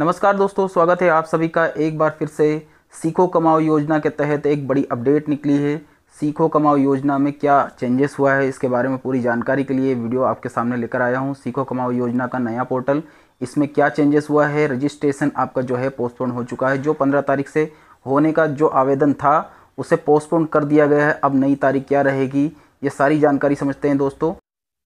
नमस्कार दोस्तों स्वागत है आप सभी का एक बार फिर से सीखो कमाओ योजना के तहत एक बड़ी अपडेट निकली है सीखो कमाओ योजना में क्या चेंजेस हुआ है इसके बारे में पूरी जानकारी के लिए वीडियो आपके सामने लेकर आया हूँ सीखो कमाओ योजना का नया पोर्टल इसमें क्या चेंजेस हुआ है रजिस्ट्रेशन आपका जो है पोस्टपोन हो चुका है जो पंद्रह तारीख से होने का जो आवेदन था उसे पोस्टपोन कर दिया गया है अब नई तारीख क्या रहेगी ये सारी जानकारी समझते हैं दोस्तों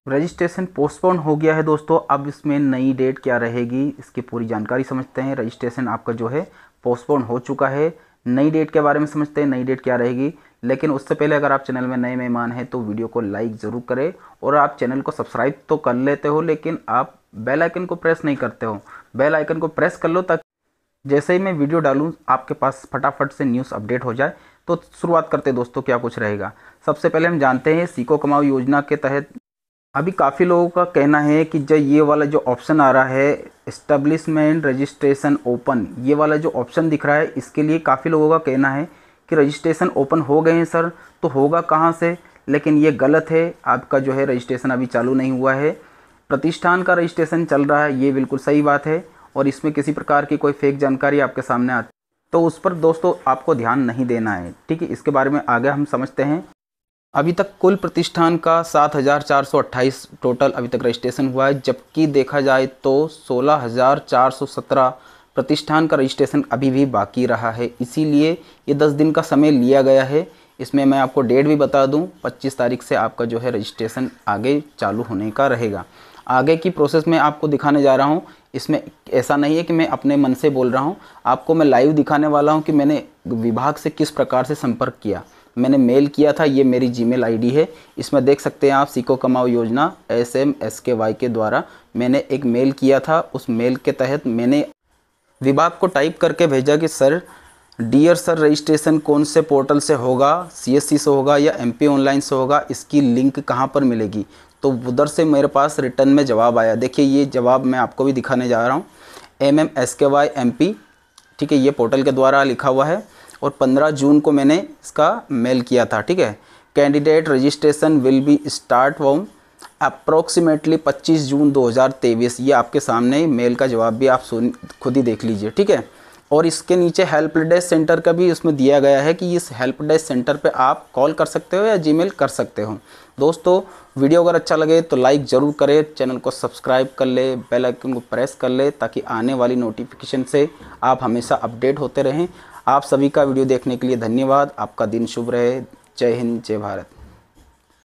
रजिस्ट्रेशन पोस्टपोन हो गया है दोस्तों अब इसमें नई डेट क्या रहेगी इसकी पूरी जानकारी समझते हैं रजिस्ट्रेशन आपका जो है पोस्टपोन हो चुका है नई डेट के बारे में समझते हैं नई डेट क्या रहेगी लेकिन उससे पहले अगर आप चैनल में नए मेहमान हैं तो वीडियो को लाइक ज़रूर करें और आप चैनल को सब्सक्राइब तो कर लेते हो लेकिन आप बेल आइकन को प्रेस नहीं करते हो बेल आइकन को प्रेस कर लो ताकि जैसे ही मैं वीडियो डालूँ आपके पास फटाफट से न्यूज़ अपडेट हो जाए तो शुरुआत करते दोस्तों क्या कुछ रहेगा सबसे पहले हम जानते हैं सीको कमाओ योजना के तहत अभी काफ़ी लोगों का कहना है कि जब ये वाला जो ऑप्शन आ रहा है इस्टब्लिशमेंट रजिस्ट्रेशन ओपन ये वाला जो ऑप्शन दिख रहा है इसके लिए काफ़ी लोगों का कहना है कि रजिस्ट्रेशन ओपन हो गए हैं सर तो होगा कहाँ से लेकिन ये गलत है आपका जो है रजिस्ट्रेशन अभी चालू नहीं हुआ है प्रतिष्ठान का रजिस्ट्रेशन चल रहा है ये बिल्कुल सही बात है और इसमें किसी प्रकार की कोई फेक जानकारी आपके सामने आती तो उस पर दोस्तों आपको ध्यान नहीं देना है ठीक है इसके बारे में आगे हम समझते हैं अभी तक कुल प्रतिष्ठान का 7,428 टोटल अभी तक रजिस्ट्रेशन हुआ है जबकि देखा जाए तो 16,417 प्रतिष्ठान का रजिस्ट्रेशन अभी भी बाकी रहा है इसीलिए ये 10 दिन का समय लिया गया है इसमें मैं आपको डेट भी बता दूं 25 तारीख से आपका जो है रजिस्ट्रेशन आगे चालू होने का रहेगा आगे की प्रोसेस में आपको दिखाने जा रहा हूँ इसमें ऐसा नहीं है कि मैं अपने मन से बोल रहा हूँ आपको मैं लाइव दिखाने वाला हूँ कि मैंने विभाग से किस प्रकार से संपर्क किया मैंने मेल किया था ये मेरी जीमेल आईडी है इसमें देख सकते हैं आप सीखो कमाओ योजना S M S K Y के द्वारा मैंने एक मेल किया था उस मेल के तहत मैंने विभाग को टाइप करके भेजा कि सर डियर सर रजिस्ट्रेशन कौन से पोर्टल से होगा सीएससी से होगा या एमपी ऑनलाइन से होगा इसकी लिंक कहाँ पर मिलेगी तो उधर से मेरे पास रिटर्न में जवाब आया देखिए ये जवाब मैं आपको भी दिखाने जा रहा हूँ M M S K Y M P ठीक है ये पोर्टल के द्वारा लिखा हुआ है और 15 जून को मैंने इसका मेल किया था ठीक है candidate registration will be start वो अप्रोक्सीमेटली 25 जून 2023 ये आपके सामने मेल का जवाब भी आप सुन खुद ही देख लीजिए ठीक है और इसके नीचे हेल्प डेस्क सेंटर का भी उसमें दिया गया है कि इस हेल्प डेस्क सेंटर पे आप कॉल कर सकते हो या जीमेल कर सकते हो दोस्तों वीडियो अगर अच्छा लगे तो लाइक ज़रूर करें चैनल को सब्सक्राइब कर ले बेल आइकन को प्रेस कर ले ताकि आने वाली नोटिफिकेशन से आप हमेशा अपडेट होते रहें आप सभी का वीडियो देखने के लिए धन्यवाद आपका दिन शुभ रहे जय हिंद जय भारत